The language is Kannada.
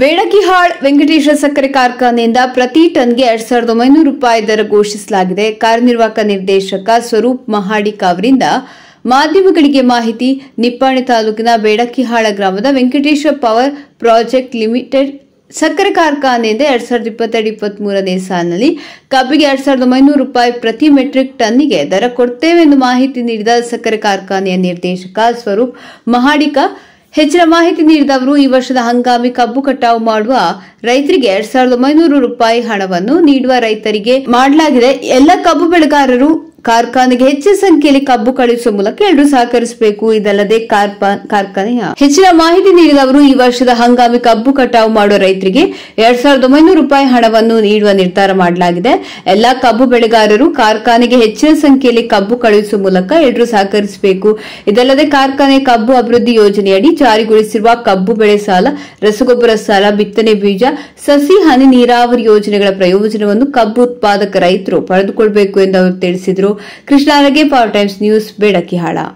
ಬೇಡಕಿಹಾಳ್ ವೆಂಕಟೇಶ್ವರ ಸಕ್ಕರೆ ಕಾರ್ಖಾನೆಯಿಂದ ಪ್ರತಿ ಟನ್ಗೆ ಎರಡ್ ಸಾವಿರದ ಒಂಬೈನೂರು ರೂಪಾಯಿ ದರ ಘೋಷಿಸಲಾಗಿದೆ ಕಾರ್ಯನಿರ್ವಾಹಕ ನಿರ್ದೇಶಕ ಸ್ವರೂಪ್ ಮಹಾಡಿಕ ಅವರಿಂದ ಮಾಧ್ಯಮಗಳಿಗೆ ಮಾಹಿತಿ ನಿಪ್ಪಾಣಿ ತಾಲೂಕಿನ ಬೇಡಕಿಹಾಳ ಗ್ರಾಮದ ವೆಂಕಟೇಶ್ವರ ಪವರ್ ಪ್ರಾಜೆಕ್ಟ್ ಲಿಮಿಟೆಡ್ ಸಕ್ಕರೆ ಕಾರ್ಖಾನೆಯಿಂದ ಎರಡ್ ಸಾವಿರದ ಇಪ್ಪತ್ತೆರಡು ಇಪ್ಪತ್ತ್ ಮೂರನೇ ಸಾಲಿನಲ್ಲಿ ಕಬ್ಬಿಗೆ ಎರಡ್ ಸಾವಿರದ ಒಂಬೈನೂರು ರೂಪಾಯಿ ಪ್ರತಿ ಮೆಟ್ರಿಕ್ ಟನ್ನಿಗೆ ದರ ಕೊಡ್ತೇವೆ ಎಂದು ಮಾಹಿತಿ ನೀಡಿದ ಸಕ್ಕರೆ ಕಾರ್ಖಾನೆಯ ನಿರ್ದೇಶಕ ಸ್ವರೂಪ್ ಮಹಾಡಿಕ ಹೆಚ್ಚಿನ ಮಾಹಿತಿ ನೀಡಿದವರು ಈ ವರ್ಷದ ಹಂಗಾಮಿ ಕಬ್ಬು ಕಟಾವು ಮಾಡುವ ರೈತರಿಗೆ ಎರಡ್ ಸಾವಿರದ ಒಂಬೈನೂರು ರೂಪಾಯಿ ಹಣವನ್ನು ನೀಡುವ ರೈತರಿಗೆ ಮಾಡಲಾಗಿದೆ ಎಲ್ಲ ಕಬ್ಬು ಬೆಳೆಗಾರರು ಕಾರ್ಖಾನೆಗೆ ಹೆಚ್ಚಿನ ಸಂಖ್ಯೆಯಲ್ಲಿ ಕಬ್ಬು ಕಳುಹಿಸುವ ಮೂಲಕ ಎಲ್ಲರೂ ಸಹಕರಿಸಬೇಕು ಇದಲ್ಲದೆ ಕಾರ್ಖಾನೆಯ ಹೆಚ್ಚಿನ ಮಾಹಿತಿ ನೀಡಿದ ಅವರು ಈ ವರ್ಷದ ಹಂಗಾಮಿ ಕಬ್ಬು ಕಟಾವು ಮಾಡುವ ರೈತರಿಗೆ ಎರಡ್ ಸಾವಿರದ ಒಂಬೈನೂರು ರೂಪಾಯಿ ಹಣವನ್ನು ನೀಡುವ ನಿರ್ಧಾರ ಮಾಡಲಾಗಿದೆ ಎಲ್ಲಾ ಕಬ್ಬು ಬೆಳೆಗಾರರು ಕಾರ್ಖಾನೆಗೆ ಹೆಚ್ಚಿನ ಸಂಖ್ಯೆಯಲ್ಲಿ ಕಬ್ಬು ಕಳುಹಿಸುವ ಮೂಲಕ ಎಲ್ಲರೂ ಸಹಕರಿಸಬೇಕು ಇದಲ್ಲದೆ ಕಾರ್ಖಾನೆ ಕಬ್ಬು ಅಭಿವೃದ್ಧಿ ಯೋಜನೆಯಡಿ ಜಾರಿಗೊಳಿಸಿರುವ ಕಬ್ಬು ಬೆಳೆ ಸಾಲ ರಸಗೊಬ್ಬರ ಸಾಲ ಬಿತ್ತನೆ ಬೀಜ ಸಸಿ ಹನಿ ನೀರಾವರಿ ಯೋಜನೆಗಳ ಪ್ರಯೋಜನವನ್ನು ಕಬ್ಬು ಉತ್ಪಾದಕ ರೈತರು ಪಡೆದುಕೊಳ್ಳಬೇಕು ಎಂದು ಅವರು ತಿಳಿಸಿದರು ಬ್ಯೂರೋ ಕೃಷ್ಣಾರಗೆ ಪವರ್ ಟೈಮ್ಸ್ ನ್ಯೂಸ್ ಬೇಡಕ್ಕಿಹಾಳ